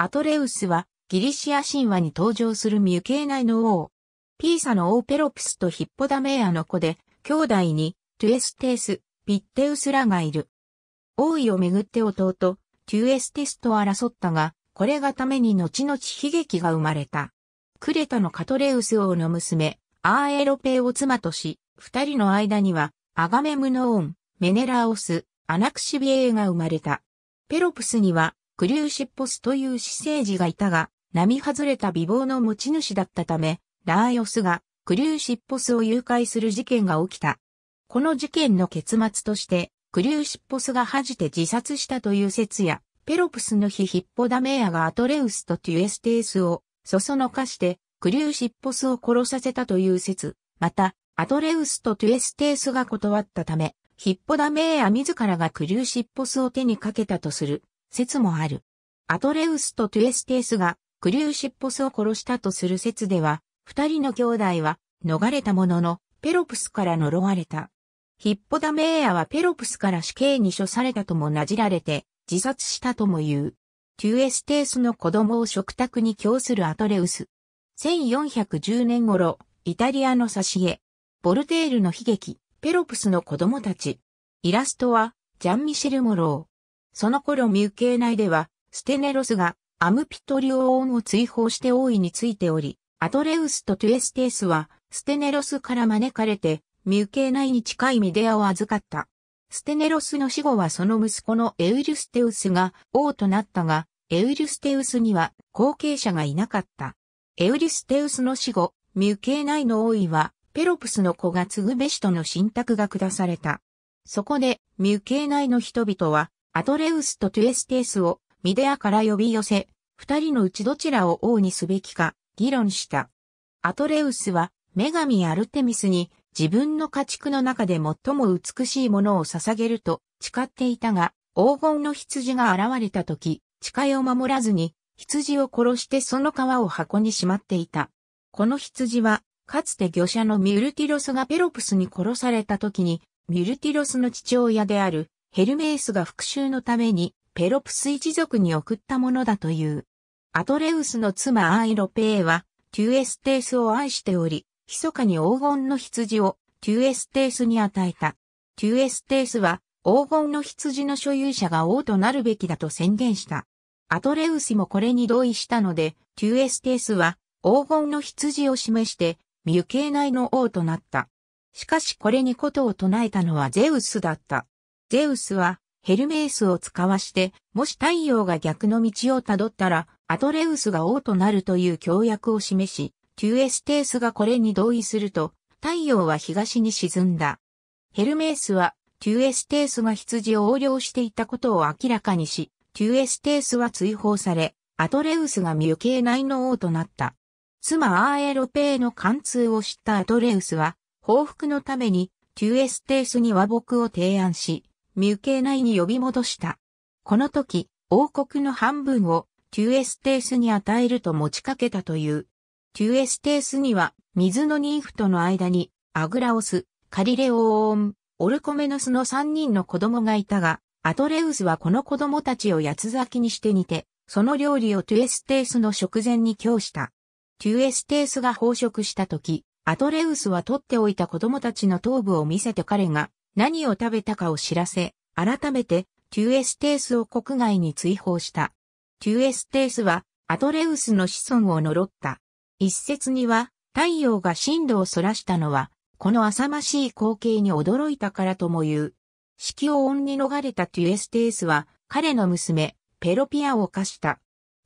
アトレウスはギリシア神話に登場するミュケーナイの王。ピーサの王ペロプスとヒッポダメアの子で、兄弟にトゥエステース、ピッテウスらがいる。王位をめぐって弟、トゥエステスと争ったが、これがために後々悲劇が生まれた。クレタのカトレウス王の娘、アーエロペイを妻とし、二人の間には、アガメムノオン、メネラオス、アナクシビエーが生まれた。ペロプスには、クリューシッポスという私生児がいたが、並外れた美貌の持ち主だったため、ラーヨスがクリューシッポスを誘拐する事件が起きた。この事件の結末として、クリューシッポスが恥じて自殺したという説や、ペロプスの日ヒッポダメアがアトレウスとテュエステースをそそのかしてクリューシッポスを殺させたという説、またアトレウスとテュエステースが断ったため、ヒッポダメーア自らがクリューシッポスを手にかけたとする説もある。アトレウスとトゥエステースがクリューシッポスを殺したとする説では、二人の兄弟は逃れたものの、ペロプスから呪われた。ヒッポダメーアはペロプスから死刑に処されたともなじられて、自殺したとも言う。トゥエステースの子供を食卓に供するアトレウス。1410年頃、イタリアの挿絵。ボルテールの悲劇、ペロプスの子供たち。イラストは、ジャン・ミシェル・モロその頃ミュ系内では、ステネロスがアムピトリオ王ンを追放して王位についており、アトレウスとトゥエステースは、ステネロスから招かれて、ミュ系内に近いミデアを預かった。ステネロスの死後はその息子のエウリュステウスが王となったが、エウリュステウスには後継者がいなかった。エウリュステウスの死後、ミュ系内の王位は、ペロプスの子が継ぐべしとの信託が下された。そこで、ミュ系内の人々は、アトレウスとトゥエステースをミデアから呼び寄せ、二人のうちどちらを王にすべきか議論した。アトレウスは女神アルテミスに自分の家畜の中で最も美しいものを捧げると誓っていたが、黄金の羊が現れた時、誓いを守らずに羊を殺してその皮を箱にしまっていた。この羊は、かつて魚者のミュルティロスがペロプスに殺された時に、ミュルティロスの父親であるヘルメースが復讐のためにペロプス一族に送ったものだという。アトレウスの妻アイロペーはテュエステースを愛しており、密かに黄金の羊をテュエステースに与えた。テュエステースは黄金の羊の所有者が王となるべきだと宣言した。アトレウスもこれに同意したので、テュエステースは黄金の羊を示して、ミュケ内の王となった。しかしこれにことを唱えたのはゼウスだった。ゼウスはヘルメースを使わして、もし太陽が逆の道をたどったら、アトレウスが王となるという協約を示し、テュエステースがこれに同意すると、太陽は東に沈んだ。ヘルメースは、テュエステースが羊を横領していたことを明らかにし、テュエステースは追放され、アトレウスがミ受けな内の王となった。妻アーエロペーの貫通を知ったアトレウスは、報復のために、テュエステースに和睦を提案し、ミュケー内に呼び戻した。この時、王国の半分をテュエステースに与えると持ちかけたという。テュエステースには、水のニーフとの間に、アグラオス、カリレオーン、オルコメノスの三人の子供がいたが、アトレウスはこの子供たちを八つ咲きにして煮て、その料理をトゥエステースの食前に供した。トゥエステースが飽食した時、アトレウスは取っておいた子供たちの頭部を見せて彼が何を食べたかを知らせ、改めてテュエステースを国外に追放した。テュエステースはアトレウスの子孫を呪った。一説には太陽が震度を逸らしたのは、この浅ましい光景に驚いたからとも言う。四季を恩に逃れたテュエステースは、彼の娘、ペロピアを犯した。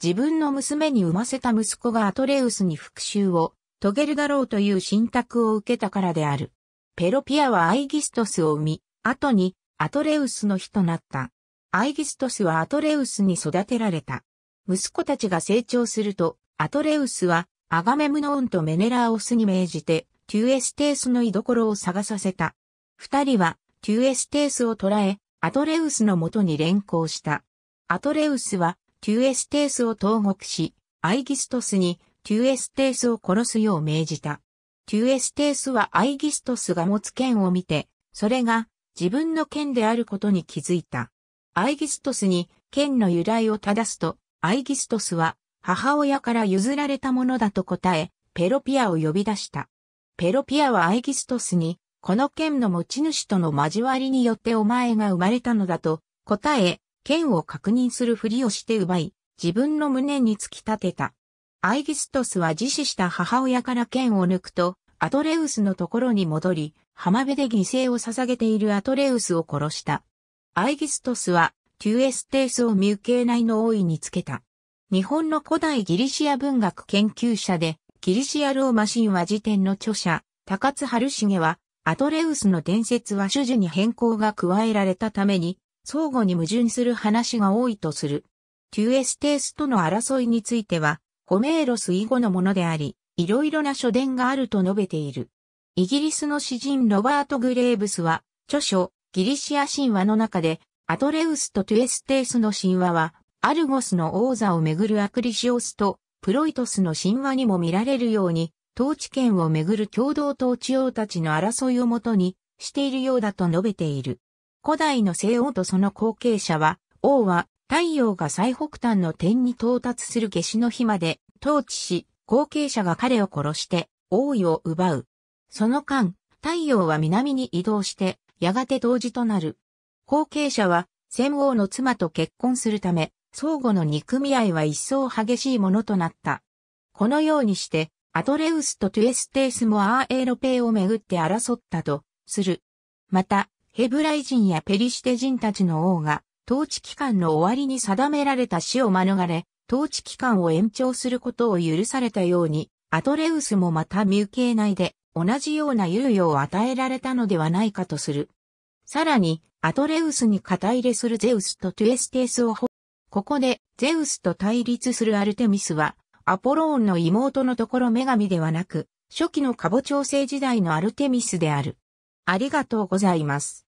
自分の娘に産ませた息子がアトレウスに復讐を遂げるだろうという信託を受けたからである。ペロピアはアイギストスを産み、後にアトレウスの日となった。アイギストスはアトレウスに育てられた。息子たちが成長すると、アトレウスはアガメムノーンとメネラーオスに命じて、テュエステースの居所を探させた。二人はテュエステースを捕らえ、アトレウスの元に連行した。アトレウスはテュエステースを投獄し、アイギストスにテュエステースを殺すよう命じた。テュエステースはアイギストスが持つ剣を見て、それが自分の剣であることに気づいた。アイギストスに剣の由来を正すと、アイギストスは母親から譲られたものだと答え、ペロピアを呼び出した。ペロピアはアイギストスに、この剣の持ち主との交わりによってお前が生まれたのだと答え、剣を確認するふりをして奪い、自分の胸に突き立てた。アイギストスは自死した母親から剣を抜くと、アトレウスのところに戻り、浜辺で犠牲を捧げているアトレウスを殺した。アイギストスは、テュエステースをミュケー内の王位につけた。日本の古代ギリシア文学研究者で、ギリシアローマ神話辞典の著者、高津春重は、アトレウスの伝説は主樹に変更が加えられたために、相互に矛盾する話が多いとする。テュエステースとの争いについては、ホメーロス以後のものであり、いろいろな書伝があると述べている。イギリスの詩人ロバート・グレーブスは、著書、ギリシア神話の中で、アトレウスとトゥエステースの神話は、アルゴスの王座をめぐるアクリシオスと、プロイトスの神話にも見られるように、統治権をめぐる共同統治王たちの争いをもとにしているようだと述べている。古代の西欧とその後継者は、王は太陽が最北端の点に到達する夏至の日まで統治し、後継者が彼を殺して王位を奪う。その間、太陽は南に移動して、やがて同時となる。後継者は、戦王の妻と結婚するため、相互の憎み合いは一層激しいものとなった。このようにして、アトレウスとトゥエステースもアーエロペイをめぐって争ったと、する。また、ヘブライ人やペリシテ人たちの王が、統治期間の終わりに定められた死を免れ、統治期間を延長することを許されたように、アトレウスもまたミュ系内で同じような猶予を与えられたのではないかとする。さらに、アトレウスに肩入れするゼウスとトゥエステースをここで、ゼウスと対立するアルテミスは、アポローンの妹のところ女神ではなく、初期のカボ調整時代のアルテミスである。ありがとうございます。